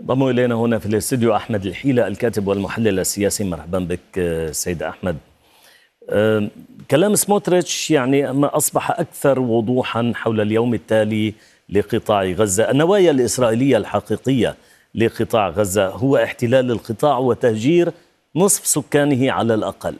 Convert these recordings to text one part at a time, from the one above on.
ضموا الينا هنا في الاستديو احمد الحيله الكاتب والمحلل السياسي مرحبا بك سيد احمد كلام سموتريتش يعني ما اصبح اكثر وضوحا حول اليوم التالي لقطاع غزه النوايا الاسرائيليه الحقيقيه لقطاع غزه هو احتلال القطاع وتهجير نصف سكانه على الاقل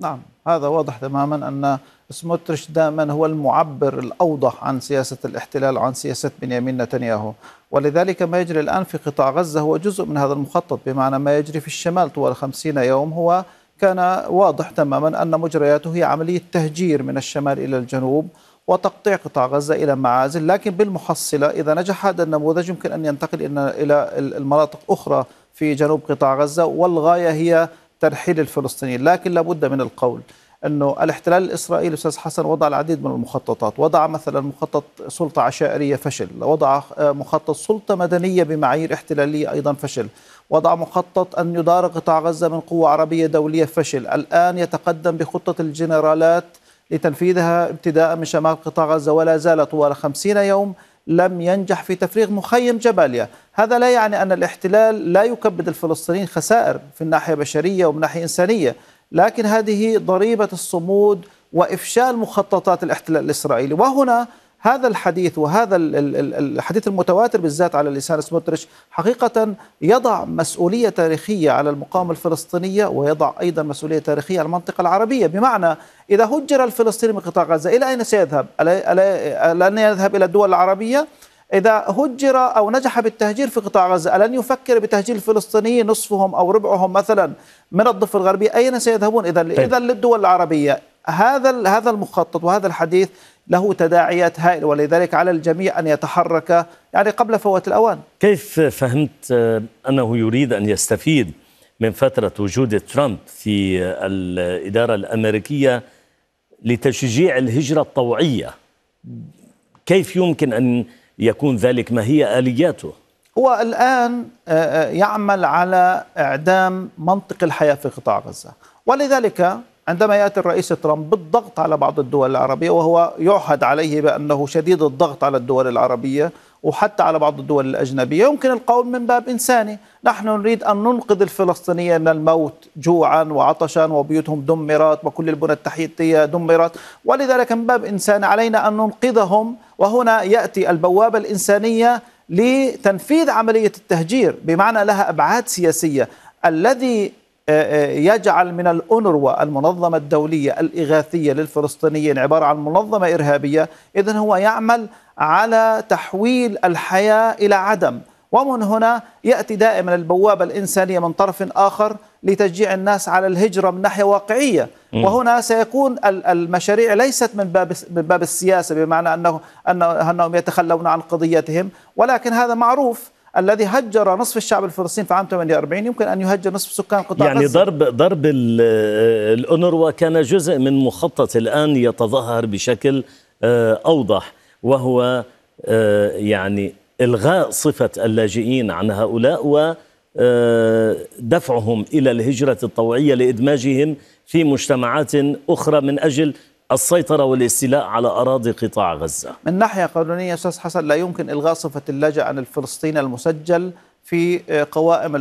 نعم هذا واضح تماما أن سموتريش دائما هو المعبر الأوضح عن سياسة الاحتلال وعن سياسة بنيامين نتنياهو ولذلك ما يجري الآن في قطاع غزة هو جزء من هذا المخطط بمعنى ما يجري في الشمال طوال خمسين يوم هو كان واضح تماما أن مجرياته هي عملية تهجير من الشمال إلى الجنوب وتقطيع قطاع غزة إلى معازل لكن بالمحصلة إذا نجح هذا النموذج يمكن أن ينتقل إلى المناطق أخرى في جنوب قطاع غزة والغاية هي ترحيل الفلسطينيين لكن لابد من القول انه الاحتلال الاسرائيلي استاذ حسن وضع العديد من المخططات، وضع مثلا مخطط سلطه عشائريه فشل، وضع آه، مخطط سلطه مدنيه بمعايير احتلاليه ايضا فشل، وضع مخطط ان يدار قطاع غزه من قوه عربيه دوليه فشل، الان يتقدم بخطه الجنرالات لتنفيذها ابتداء من شمال قطاع غزه ولا زال طوال 50 يوم لم ينجح في تفريغ مخيم جباليا هذا لا يعني أن الاحتلال لا يكبد الفلسطينيين خسائر في الناحية البشرية ومن ناحية إنسانية لكن هذه ضريبة الصمود وإفشال مخططات الاحتلال الإسرائيلي وهنا هذا الحديث وهذا الحديث المتواتر بالذات على لسان سموتريش حقيقة يضع مسؤولية تاريخية على المقاومة الفلسطينية ويضع أيضا مسؤولية تاريخية على المنطقة العربية بمعنى إذا هجر الفلسطيني من قطاع غزة إلى أين سيذهب؟ ألا يذهب إلى الدول العربية؟ إذا هجر أو نجح بالتهجير في قطاع غزة ألن يفكر بتهجير الفلسطينيين نصفهم أو ربعهم مثلا من الضفة الغربية أين سيذهبون إذا طيب. إذا للدول العربية هذا هذا المخطط وهذا الحديث له تداعيات هائلة ولذلك على الجميع أن يتحرك يعني قبل فوات الأوان كيف فهمت آه، أنه يريد أن يستفيد من فترة وجود ترامب في الإدارة الأمريكية لتشجيع الهجرة الطوعية كيف يمكن أن يكون ذلك ما هي آلياته هو الآن آه، آه، يعمل على إعدام منطق الحياة في قطاع غزة ولذلك عندما يأتي الرئيس ترامب بالضغط على بعض الدول العربية وهو يعهد عليه بأنه شديد الضغط على الدول العربية وحتى على بعض الدول الأجنبية يمكن القول من باب إنساني نحن نريد أن ننقذ الفلسطينيين من الموت جوعا وعطشا وبيوتهم دمرت وكل البنى التحتية دمرت ولذلك من باب إنساني علينا أن ننقذهم وهنا يأتي البوابة الإنسانية لتنفيذ عملية التهجير بمعنى لها أبعاد سياسية الذي آه، آه، يجعل من الأونروا المنظمة الدولية الإغاثية للفلسطينيين عبارة عن منظمة إرهابية إذا هو يعمل على تحويل الحياة إلى عدم ومن هنا يأتي دائما البوابة الإنسانية من طرف آخر لتشجيع الناس على الهجرة من ناحية واقعية وهنا سيكون المشاريع ليست من باب من باب السياسة بمعنى أنه أنهم يتخلون عن قضيتهم ولكن هذا معروف الذي هجر نصف الشعب الفلسطيني في عام 48 يمكن ان يهجر نصف سكان قطاع يعني غزة. ضرب ضرب الأونروا كان جزء من مخطط الان يتظاهر بشكل آه، اوضح وهو آه، يعني الغاء صفه اللاجئين عن هؤلاء و آه، دفعهم الى الهجره الطوعيه لادماجهم في مجتمعات اخرى من اجل السيطرة والاستيلاء على أراضي قطاع غزة من ناحية قانونية أستاذ حسن لا يمكن إلغاء صفة اللجأ عن الفلسطيني المسجل في آه، قوائم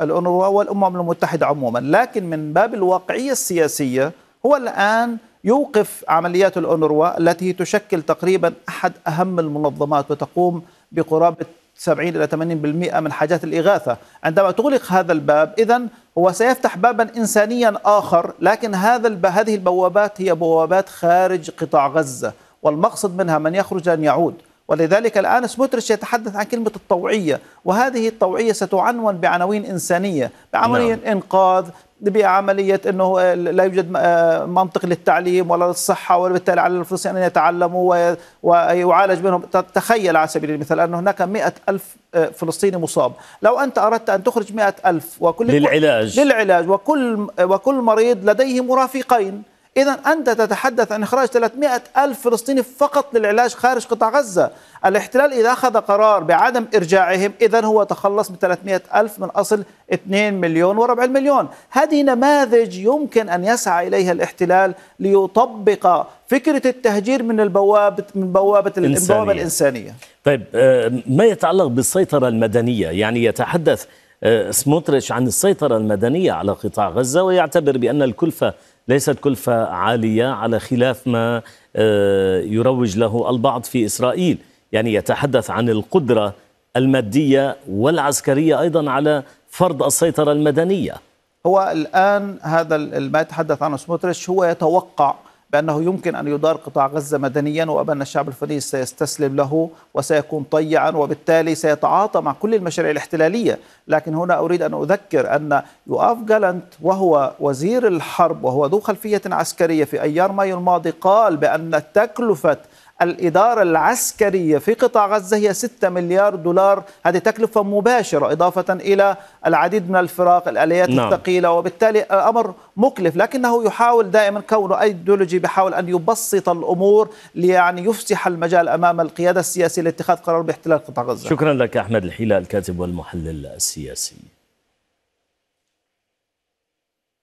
الأونروا والأمم المتحدة عموما لكن من باب الواقعية السياسية هو الآن يوقف عمليات الأونروا التي تشكل تقريبا أحد أهم المنظمات وتقوم بقرابة 70 إلى 80% من حاجات الإغاثة عندما تغلق هذا الباب إذا هو سيفتح بابا إنسانيا آخر لكن هذا هذه البوابات هي بوابات خارج قطاع غزة والمقصد منها من يخرج أن يعود ولذلك الآن سموتريتش يتحدث عن كلمة الطوعية وهذه الطوعية ستعنون بعناوين إنسانية بعملية نعم. إنقاذ بعملية أنه آه، لا يوجد آه، منطق للتعليم ولا للصحة وبالتالي على الفلسطينيين أن يتعلموا ويعالج منهم تخيل على سبيل المثال أن هناك مئة ألف آه، فلسطيني مصاب لو أنت أردت أن تخرج مئة ألف وكل للعلاج للعلاج وكل, وكل مريض لديه مرافقين إذا أنت تتحدث عن إخراج 300 ألف فلسطيني فقط للعلاج خارج قطاع غزة الاحتلال إذا أخذ قرار بعدم إرجاعهم إذا هو تخلص ب 300 ألف من أصل 2 مليون وربع المليون هذه نماذج يمكن أن يسعى إليها الاحتلال ليطبق فكرة التهجير من البوابة من بوابة الإنسانية. البوابة الإنسانية طيب آه، ما يتعلق بالسيطرة المدنية يعني يتحدث آه، سموتريتش عن السيطرة المدنية على قطاع غزة ويعتبر بأن الكلفة ليست كلفة عالية على خلاف ما آه، يروج له البعض في إسرائيل يعني يتحدث عن القدرة المادية والعسكرية أيضا على فرض السيطرة المدنية هو الآن هذا ما يتحدث عنه سموتريتش هو يتوقع بأنه يمكن أن يدار قطاع غزة مدنيا وأن الشعب الفلسطيني سيستسلم له وسيكون طيعا وبالتالي سيتعاطى مع كل المشاريع الاحتلالية لكن هنا أريد أن أذكر أن يؤاف جالنت وهو وزير الحرب وهو ذو خلفية عسكرية في أيار مايو الماضي قال بأن تكلفة الإدارة العسكرية في قطاع غزة هي 6 مليار دولار هذه تكلفة مباشرة إضافة إلى العديد من الفراق الآليات نعم. الثقيلة وبالتالي أمر مكلف لكنه يحاول دائما كونه أيديولوجي بحاول أن يبسط الأمور ليعني يفسح المجال أمام القيادة السياسية لاتخاذ قرار باحتلال قطاع غزة شكرا لك أحمد الحيلة الكاتب والمحلل السياسي